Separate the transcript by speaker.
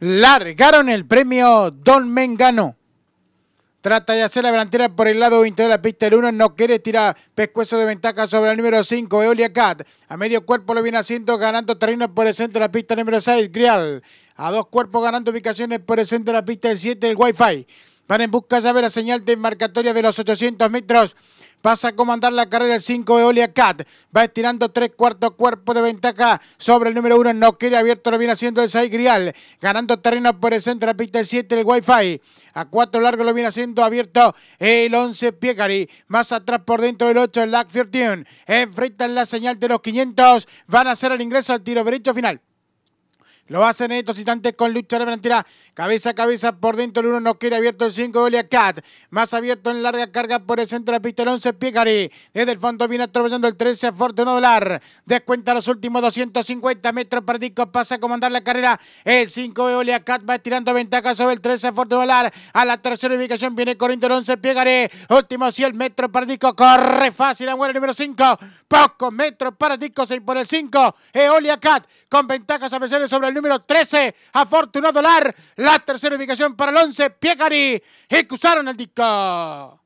Speaker 1: largaron el premio Don Mengano. Trata de hacer la delantera por el lado interior de la pista. El 1 no quiere tirar pescuezo de ventaja sobre el número 5, Eolia Cat. A medio cuerpo lo viene haciendo, ganando terreno por el centro de la pista número 6, Grial. A dos cuerpos ganando ubicaciones por el centro de la pista el 7, el WIFI fi Van en busca ya ver la señal demarcatoria de los 800 metros. Pasa a comandar la carrera el 5 de Cat. Va estirando tres cuartos cuerpos de ventaja sobre el número uno. No quiere abierto, lo viene haciendo el 6 Grial. Ganando terreno por el centro, la pista el 7, el Wi-Fi. A cuatro largo lo viene haciendo abierto el 11 Piekari. Más atrás por dentro del 8, el Lack 14. Enfrentan la señal de los 500. Van a hacer el ingreso al tiro derecho final. Lo hacen en estos instantes con Lucha de mentira. Cabeza a cabeza por dentro el 1 no quiere abierto el 5 Golia Cat. Más abierto en larga carga por el centro de la pista el 11 Piegari. Desde el fondo viene atravesando el 13 no Dolar. Descuenta los últimos 250 metros para Disco. Pasa a comandar la carrera. El 5 Golia Cat va tirando ventaja sobre el 13 Forte Dolar. A la tercera ubicación viene corriendo el 11 Piegari. Último 100 metros para Disco. Corre fácil la número 5. Pocos metros para Disco. 6 por el 5. Eolia eh, Cat con ventajas a sobre el número 13, afortunado Lar. La tercera ubicación para el 11, Piecari. cruzaron el disco.